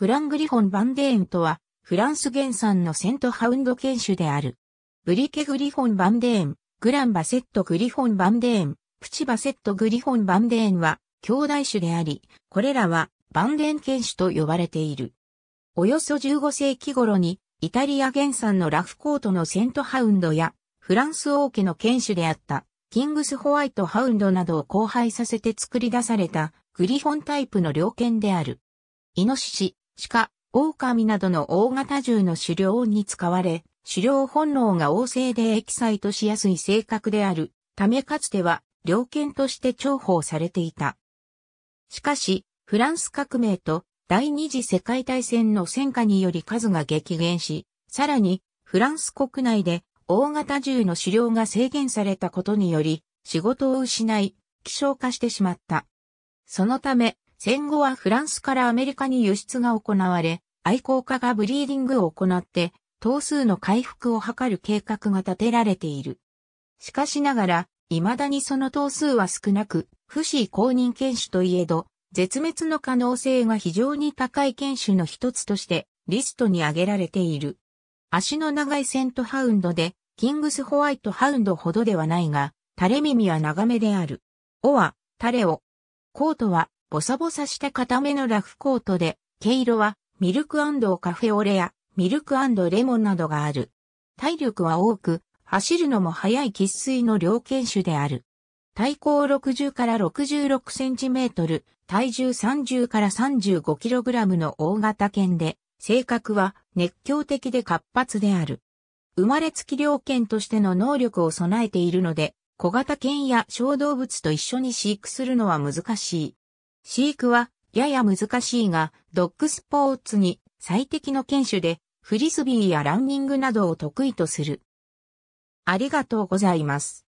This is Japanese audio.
グラングリフォン・バンデーンとは、フランス原産のセントハウンド犬種である。ブリケ・グリフォン・バンデーン、グラン・バセット・グリフォン・バンデーン、プチ・バセット・グリフォン・バンデーンは、兄弟種であり、これらは、バンデーン犬種と呼ばれている。およそ15世紀頃に、イタリア原産のラフコートのセントハウンドや、フランス王家の犬種であった、キングス・ホワイト・ハウンドなどを交配させて作り出された、グリフォンタイプの猟犬である。イノシシ、鹿、狼などの大型獣の狩猟に使われ、狩猟本能が旺盛でエキサイトしやすい性格であるためかつては猟犬として重宝されていた。しかし、フランス革命と第二次世界大戦の戦火により数が激減し、さらにフランス国内で大型銃の狩猟が制限されたことにより、仕事を失い、希少化してしまった。そのため、戦後はフランスからアメリカに輸出が行われ、愛好家がブリーディングを行って、頭数の回復を図る計画が立てられている。しかしながら、未だにその頭数は少なく、不死公認犬種といえど、絶滅の可能性が非常に高い犬種の一つとしてリストに挙げられている。足の長いセントハウンドで、キングスホワイトハウンドほどではないが、垂れ耳は長めである。尾は、垂れを。コートは、ボサボサした固めのラフコートで、毛色はミルクカフェオレやミルクレモンなどがある。体力は多く、走るのも速い喫水の両犬種である。体高60から66センチメートル、体重30から35キログラムの大型犬で、性格は熱狂的で活発である。生まれつき猟犬としての能力を備えているので、小型犬や小動物と一緒に飼育するのは難しい。飼育はやや難しいが、ドッグスポーツに最適の犬種で、フリスビーやランニングなどを得意とする。ありがとうございます。